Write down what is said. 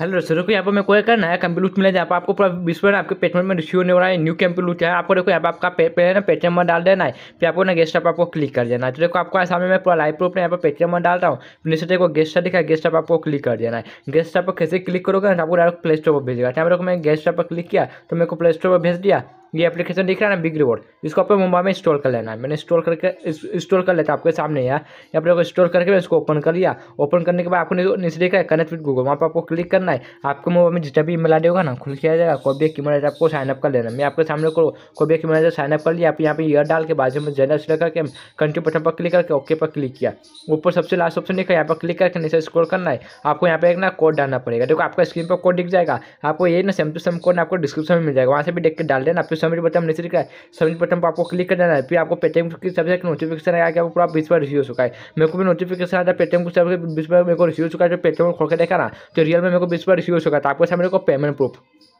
hello दोस्तों देखो यहाँ पर मैं कोई करना है कंप्यूट मिला जहाँ पर आपको पूरा बीस पर आपके पेटमेंट में रिसीव होने वाला है न्यू कंप्यूट है आपको देखो यहाँ पर आपका पे, पे ना पेटीएम में डाल देना है फिर आपको ना गेस्ट ऐप आपको क्लिक कर देना है तो देखो आपको सामने मैं पूरा लाइव प्रूफ यहाँ पर पेटीएम में डाल रहा हूँ नीचे देखो गेस्ट दिखा गेस्ट ऐप आपको क्लिक कर देना है गेस्ट ऐप पर कैसे क्लिक करोगे आपको डायरेक्ट प्ले स्टोर पर भेजेगा यहाँ पर देखो मैं गेस्ट ऐप पर क्लिक किया तो मेरे को प्ले स्टोर पर भेज दिया ये एप्लीकेशन दिख रहा है ना बिग रिवॉर्ड इसको आपको मोबाइल में इंस्टॉल कर लेना है मैंने इंस्टॉल करके इंस्टॉल कर लेता आपके सामने यार यहाँ पर इंस्टॉल करके मैं इसको ओपन कर लिया ओपन करने के बाद आपको नीचे देखा है कनेक्ट विद गूगल वहाँ पर आपको क्लिक करना है आपके मोबाइल में जितना भी ईमेल आई होगा ना खुल किया जाएगा कोई भी एक ईमेल तो आपको साइनअप कर लेना मैं आपके सामने को कोई भी एक ईमेल साइनअप तो कर लिया आप यहाँ पर ईयर डाल के बाद में जनरल सिलेक्ट करके कंट्री बटन पर क्लिक करके ओके पर क्लिक किया ऊपर सबसे लास्ट ऑप्शन देखा यहाँ पर क्लिक करके नीचे स्क्रॉल करना है आपको यहाँ पर एक ना कोड डालना पड़ेगा देखो आपका स्क्रीन पर कोड दिख जाएगा आपको ये ना सेम टू सेम कोड आपको डिस्क्रिप्शन में मिल जाएगा वहाँ से भी देख के डाल देना सबमिट बटन नीचे दिख रहा है सबमिट बटन पर आपको क्लिक कर देना है फिर आपको पेटीएम की सबसे नोटिफिकेशन आया कि आपको पूरा बीस बार रिसीव हो चुका है मेरे को भी नोटिफिकेशन आता है पेटीएम को सबसे बीस बार मेरे को रिसीव हो चुका है जो पेटीएम खोल के देखा ना तो रियल में मेरे को बीस बार रिसीव हो चुका था तो आपको सामने को पेमेंट प्रूफ